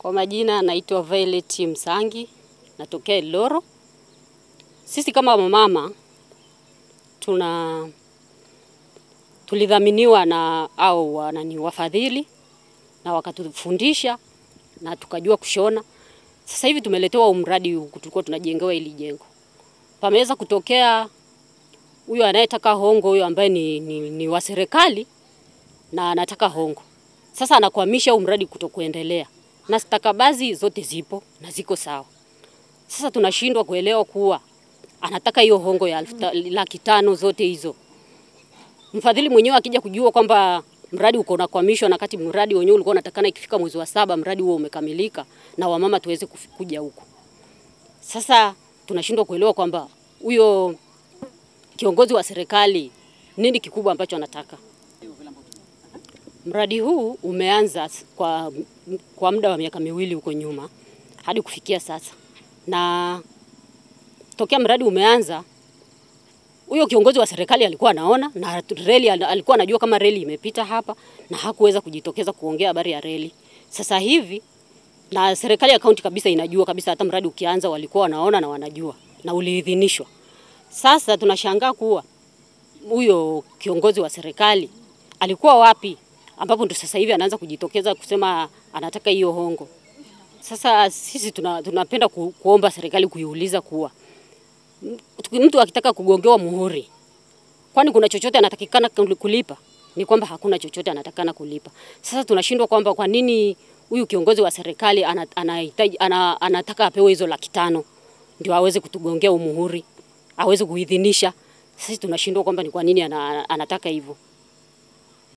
Kwa majina naitwa Violet Msangi, natokea Iloro. Sisi kama wamama tuna tulidhaminiwa na au wanani wafadhili na wakatufundisha na tukajua kushona. Sasa hivi tumeletewa mradi huu, tulikuwa tunajengewa ili jengo, pameweza kutokea huyo anayetaka hongo, huyo ambaye ni, ni, ni wa serikali na anataka hongo. Sasa anakwamisha umradi mradi kutokuendelea na stakabazi zote zipo na ziko sawa. Sasa tunashindwa kuelewa kuwa anataka hiyo hongo ya laki tano zote hizo. Mfadhili mwenyewe akija kujua kwamba mradi uko unakwamishwa na kati mradi wenyewe ulikuwa unatakana ikifika mwezi wa saba mradi huo umekamilika na wamama tuweze kuja huko. Sasa tunashindwa kuelewa kwamba huyo kiongozi wa serikali nini kikubwa ambacho anataka. Mradi huu umeanza kwa, kwa muda wa miaka miwili huko nyuma hadi kufikia sasa, na tokea mradi umeanza huyo kiongozi wa serikali alikuwa anaona na reli, alikuwa anajua kama reli imepita hapa na hakuweza kujitokeza kuongea habari ya reli. Sasa hivi na serikali ya kaunti kabisa inajua kabisa, hata mradi ukianza walikuwa wanaona na wanajua na uliidhinishwa. Sasa tunashangaa kuwa huyo kiongozi wa serikali alikuwa wapi? ambapo ndo sasa hivi anaanza kujitokeza kusema anataka hiyo hongo. Sasa sisi tuna, ku, kuomba serikali kuiuliza kuwa mtu akitaka kugongewa muhuri, kwani kuna chochote anatakikana kulipa? Ni kwamba hakuna chochote anatakana kulipa. Sasa tunashindwa kwamba kwa nini huyu kiongozi wa serikali anahitaji ana, anataka apewe hizo laki tano ndio aweze kutugongea umuhuri, aweze kuidhinisha. Sisi tunashindwa kwamba ni kwa nini anataka hivyo.